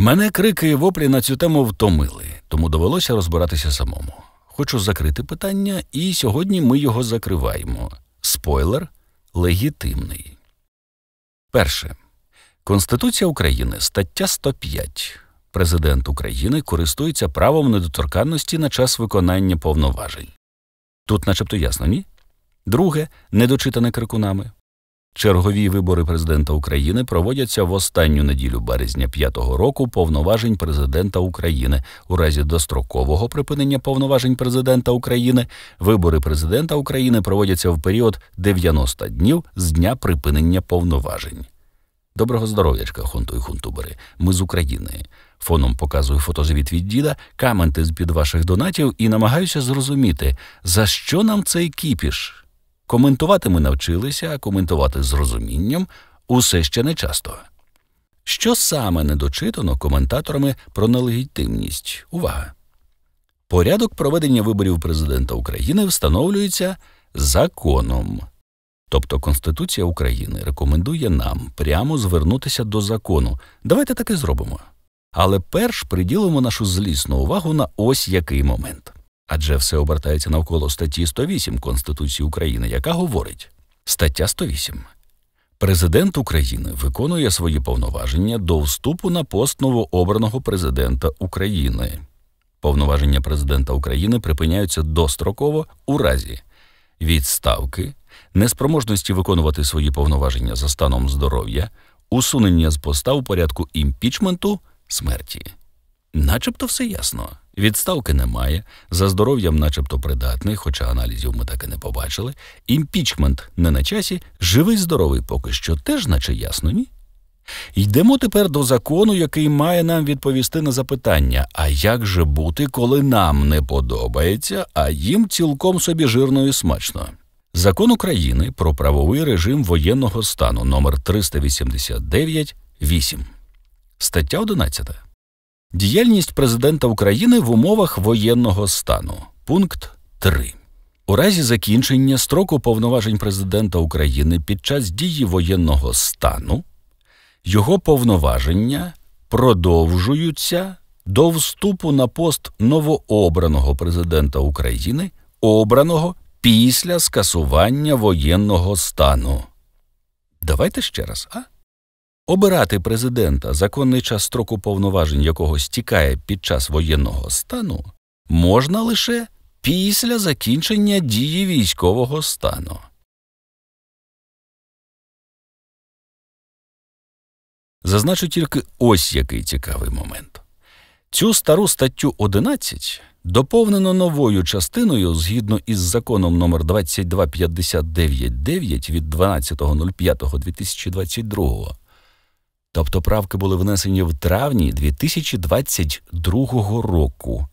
Мене крики і воплі на цю тему втомили, тому довелося розбиратися самому. Хочу закрити питання, і сьогодні ми його закриваємо. Спойлер легітимний. Перше. Конституція України стаття 105. Президент України користується правом недоторканності на час виконання повноважень. Тут, начебто, ясно, ні? Друге, недочитане крикунами. Чергові вибори президента України проводяться в останню неділю березня п'ятого року повноважень президента України. У разі дострокового припинення повноважень президента України вибори президента України проводяться в період 90 днів з дня припинення повноважень. Доброго здоров'ячка, хунту й хунтубери. Ми з України. Фоном показую фотозвіт від діда, каменти з під ваших донатів і намагаюся зрозуміти, за що нам цей кіпіш. Коментувати ми навчилися, а коментувати з розумінням усе ще не часто. Що саме недочитано коментаторами про нелегітимність? Увага! Порядок проведення виборів президента України встановлюється законом. Тобто Конституція України рекомендує нам прямо звернутися до закону. Давайте таки зробимо. Але перш приділимо нашу злісну увагу на ось який момент. Адже все обертається навколо статті 108 Конституції України, яка говорить стаття 108. Президент України виконує свої повноваження до вступу на пост новообраного президента України. Повноваження президента України припиняються достроково у разі відставки, неспроможності виконувати свої повноваження за станом здоров'я, усунення з поста у порядку імпічменту, смерті. Начебто все ясно. Відставки немає, за здоров'ям, начебто, придатний, хоча аналізів ми так і не побачили. Імпічмент не на часі, живий здоровий поки що теж, наче ясно, ні? Йдемо тепер до закону, який має нам відповісти на запитання: а як же бути, коли нам не подобається, а їм цілком собі жирно і смачно? Закон України про правовий режим воєнного стану номер 389 8 стаття 11. Діяльність президента України в умовах воєнного стану. Пункт 3. У разі закінчення строку повноважень президента України під час дії воєнного стану його повноваження продовжуються до вступу на пост новообраного президента України, обраного після скасування воєнного стану. Давайте ще раз, а? Обирати президента, законний час строку повноважень якого стікає під час воєнного стану, можна лише після закінчення дії військового стану. Зазначу тільки ось який цікавий момент. Цю стару статтю 11 доповнено новою частиною згідно із законом номер 2259.9 від 12.05.2022 Тобто правки були внесені в травні 2022 року,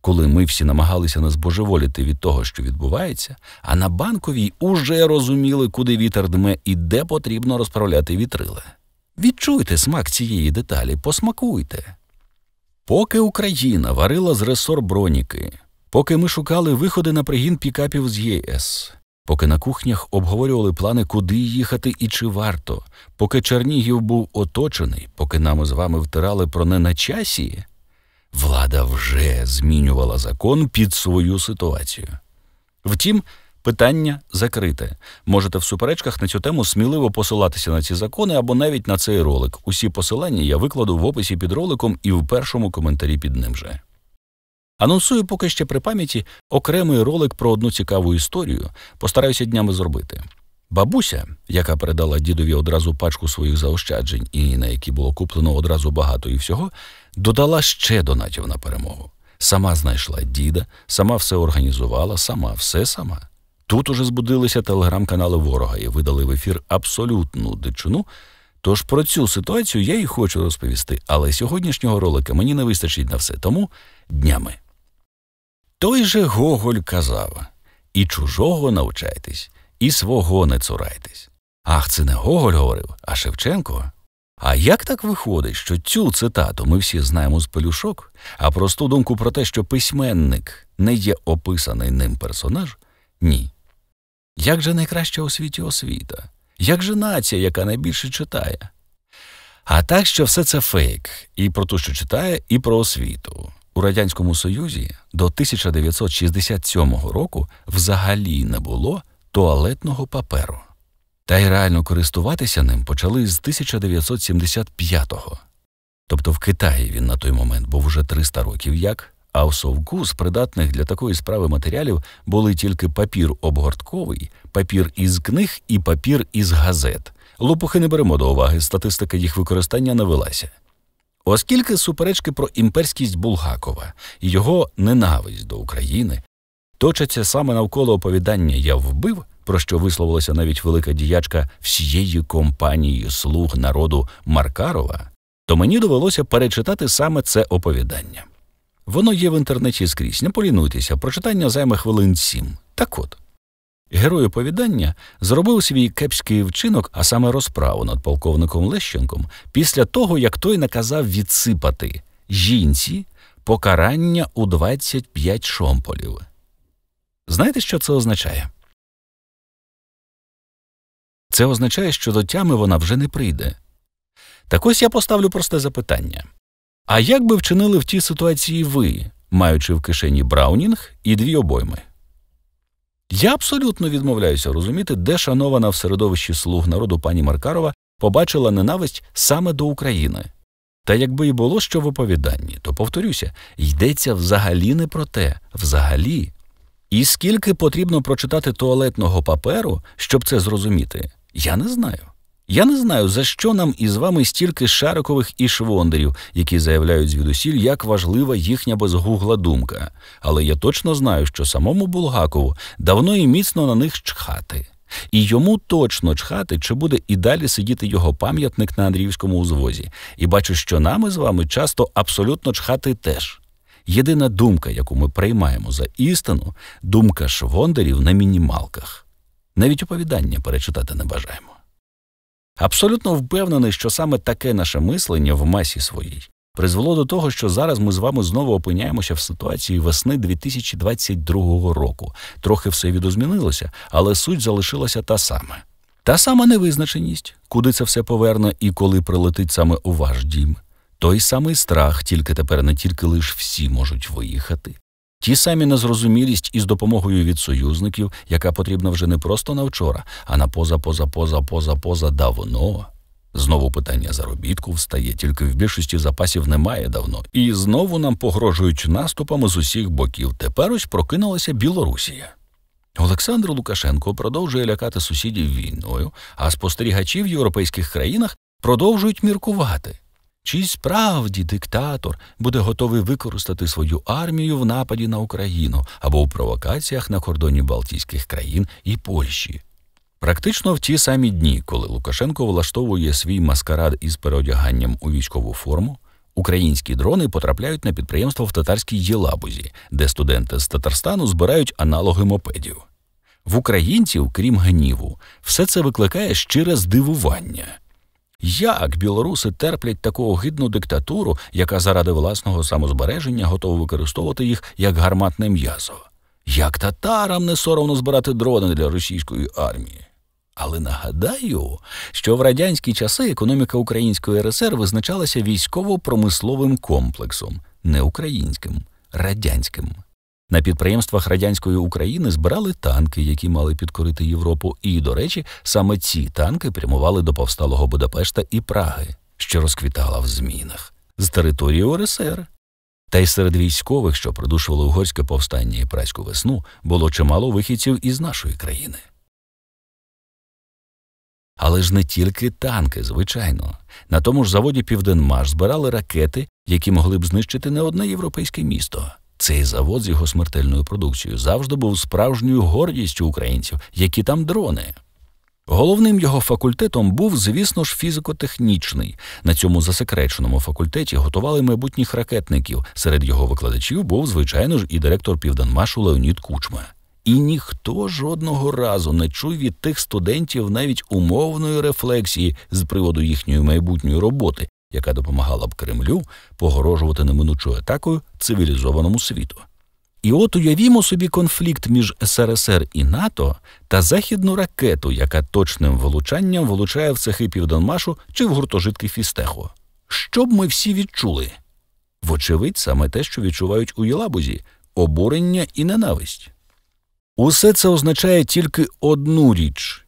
коли ми всі намагалися не збожеволіти від того, що відбувається, а на банковій уже розуміли, куди вітер дме і де потрібно розправляти вітрили. Відчуйте смак цієї деталі, посмакуйте. Поки Україна варила з ресор броніки, поки ми шукали виходи на пригін пікапів з ЄС, поки на кухнях обговорювали плани, куди їхати і чи варто, поки Чернігів був оточений, поки нам з вами втирали про не на часі, влада вже змінювала закон під свою ситуацію. Втім, питання закрите. Можете в суперечках на цю тему сміливо посилатися на ці закони або навіть на цей ролик. Усі посилання я викладу в описі під роликом і в першому коментарі під ним же. Анонсую поки ще при пам'яті окремий ролик про одну цікаву історію. Постараюся днями зробити. Бабуся, яка передала дідові одразу пачку своїх заощаджень і на які було куплено одразу багато і всього, додала ще донатів на перемогу. Сама знайшла діда, сама все організувала, сама все сама. Тут уже збудилися телеграм-канали ворога і видали в ефір абсолютну дичину. Тож про цю ситуацію я і хочу розповісти, але сьогоднішнього ролика мені не вистачить на все, тому днями. Той же Гоголь казав і чужого навчайтесь, і свого не цурайтесь. Ах, це не Гоголь говорив, а Шевченко. А як так виходить, що цю цитату ми всі знаємо з пелюшок, а просту думку про те, що письменник не є описаний ним персонаж? Ні. Як же найкраща у світі освіта? Як же нація, яка найбільше читає? А так, що все це фейк і про те, що читає, і про освіту. У Радянському Союзі до 1967 року взагалі не було туалетного паперу, та й реально користуватися ним почали з 1975-го. Тобто в Китаї він на той момент був уже 300 років як, а в совку з придатних для такої справи матеріалів були тільки папір обгортковий, папір із книг і папір із газет. Лопухи не беремо до уваги, статистика їх використання не велася. Оскільки суперечки про імперськість Булгакова і його ненависть до України точаться саме навколо оповідання Я вбив, про що висловилася навіть велика діячка всієї компанії слуг народу Маркарова, то мені довелося перечитати саме це оповідання. Воно є в інтернеті скрізь. Не полінуйтеся, прочитання займе хвилин сім. Так от. Герой оповідання зробив свій кепський вчинок, а саме розправу над полковником Лещенком, після того, як той наказав відсипати жінці покарання у 25 шомполів. Знаєте, що це означає? Це означає, що до тями вона вже не прийде. Так ось я поставлю просте запитання. А як би вчинили в тій ситуації ви, маючи в кишені Браунінг і дві обойми? Я абсолютно відмовляюся розуміти, де шанована в середовищі слуг народу пані Маркарова побачила ненависть саме до України. Та якби і було що в оповіданні, то повторюся, йдеться взагалі не про те, взагалі. І скільки потрібно прочитати туалетного паперу, щоб це зрозуміти, я не знаю. Я не знаю, за що нам із вами стільки шарикових і швондерів, які заявляють звідусіль, як важлива їхня безгугла думка. Але я точно знаю, що самому Булгакову давно і міцно на них чхати. І йому точно чхати, чи буде і далі сидіти його пам'ятник на Андріївському узвозі. І бачу, що нами з вами часто абсолютно чхати теж. Єдина думка, яку ми приймаємо за істину, думка швондерів на мінімалках. Навіть оповідання перечитати не бажаємо. Абсолютно впевнений, що саме таке наше мислення в масі своїй призвело до того, що зараз ми з вами знову опиняємося в ситуації весни 2022 року. Трохи все відозмінилося, але суть залишилася та сама. Та сама невизначеність, куди це все поверне і коли прилетить саме у ваш дім. Той самий страх, тільки тепер не тільки лише всі можуть виїхати, Ті самі незрозумілість із допомогою від союзників, яка потрібна вже не просто на вчора, а на поза, поза, поза, поза, поза давно. Знову питання заробітку встає, тільки в більшості запасів немає давно, і знову нам погрожують наступами з усіх боків. Тепер ось прокинулася Білорусія. Олександр Лукашенко продовжує лякати сусідів війною, а спостерігачі в європейських країнах продовжують міркувати. Чи справді диктатор буде готовий використати свою армію в нападі на Україну або у провокаціях на кордоні Балтійських країн і Польщі? Практично в ті самі дні, коли Лукашенко влаштовує свій маскарад із переодяганням у військову форму, українські дрони потрапляють на підприємство в татарській Єлабузі, де студенти з Татарстану збирають аналоги мопедів. В українців, крім гніву, все це викликає щире здивування. Як білоруси терплять таку огидну диктатуру, яка заради власного самозбереження готова використовувати їх як гарматне м'ясо? Як татарам не соромно збирати дрони для російської армії? Але нагадаю, що в радянські часи економіка української РСР визначалася військово-промисловим комплексом, не українським, радянським. На підприємствах радянської України збирали танки, які мали підкорити Європу. І, до речі, саме ці танки прямували до повсталого Будапешта і Праги, що розквітала в змінах з території ОРСР. Та й серед військових, що придушували угорське повстання і праську весну, було чимало вихідців із нашої країни. Але ж не тільки танки, звичайно. На тому ж заводі Південмаш збирали ракети, які могли б знищити не одне європейське місто. Цей завод з його смертельною продукцією завжди був справжньою гордістю українців, які там дрони. Головним його факультетом був, звісно ж, фізико-технічний. На цьому засекреченому факультеті готували майбутніх ракетників. Серед його викладачів був, звичайно ж, і директор Південмашу Леонід Кучма. І ніхто жодного разу не чув від тих студентів навіть умовної рефлексії з приводу їхньої майбутньої роботи, яка допомагала б Кремлю погорожувати неминучою атакою цивілізованому світу. І от уявімо собі конфлікт між СРСР і НАТО та західну ракету, яка точним влучанням влучає в цехи Південмашу чи в гуртожитки Фістехо. Що б ми всі відчули? Вочевидь, саме те, що відчувають у Єлабузі обурення і ненависть. Усе це означає тільки одну річ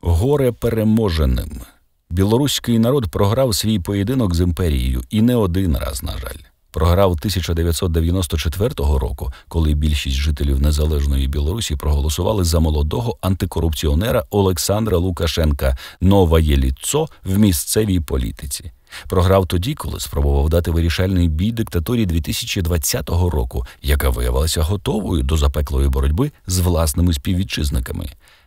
горе переможеним. Білоруський народ програв свій поєдинок з імперією і не один раз, на жаль. Програв 1994 року, коли більшість жителів незалежної Білорусі проголосували за молодого антикорупціонера Олександра Лукашенка, нова ліцо в місцевій політиці. Програв тоді, коли спробував дати вирішальний бій диктаторі 2020 року, яка виявилася готовою до запеклої боротьби з власними співвітчизниками.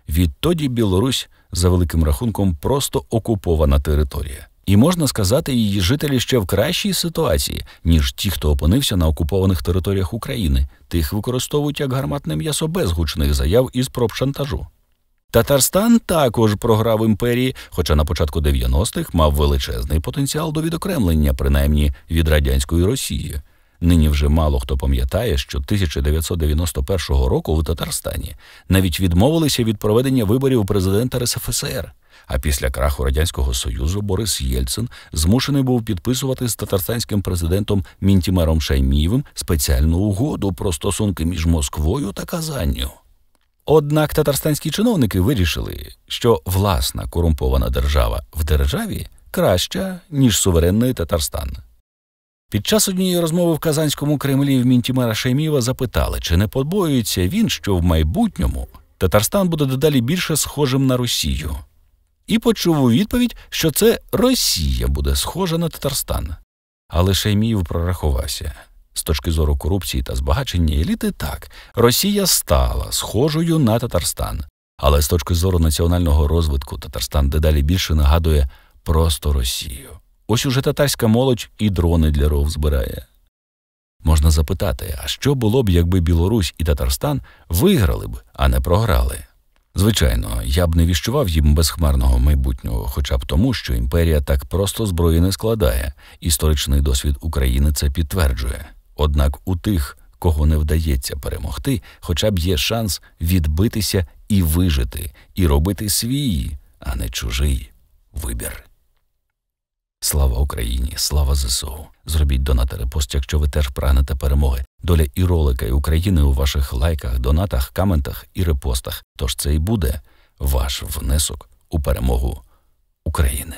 Відтоді Білорусь за великим рахунком просто окупована територія. І можна сказати, її жителі ще в кращій ситуації, ніж ті, хто опинився на окупованих територіях України, тих використовують як гарматне м'ясо без гучних заяв із проб шантажу. Татарстан також програв імперії, хоча на початку 90-х мав величезний потенціал до відокремлення, принаймні від радянської Росії, Нині вже мало хто пам'ятає, що 1991 року у Татарстані навіть відмовилися від проведення виборів президента РСФСР. А після краху радянського союзу Борис Єльцин змушений був підписувати з татарстанським президентом Мінтімером Шаймієвим спеціальну угоду про стосунки між Москвою та Казанню. Однак татарстанські чиновники вирішили, що власна корумпована держава в державі краща ніж суверенний Татарстан. Під час однієї розмови в Казанському Кремлі в Мінтімера Шеміва запитали, чи не побоюється він, що в майбутньому Татарстан буде дедалі більше схожим на Росію, і почув у відповідь, що це Росія буде схожа на Татарстан. Але Шейміїв прорахувався. З точки зору корупції та збагачення еліти, так, Росія стала схожою на Татарстан. Але з точки зору національного розвитку Татарстан дедалі більше нагадує просто Росію. Ось уже татарська молодь і дрони для ров збирає. Можна запитати, а що було б, якби Білорусь і Татарстан виграли б, а не програли? Звичайно, я б не віщував їм безхмарного майбутнього, хоча б тому, що імперія так просто зброї не складає, історичний досвід України це підтверджує. Однак у тих, кого не вдається перемогти, хоча б є шанс відбитися і вижити, і робити свій, а не чужий вибір. Слава Україні, слава ЗСУ. Зробіть донати репост, якщо ви теж прагнете перемоги. Доля і ролика і України у ваших лайках, донатах, каментах і репостах. Тож це і буде ваш внесок у перемогу України.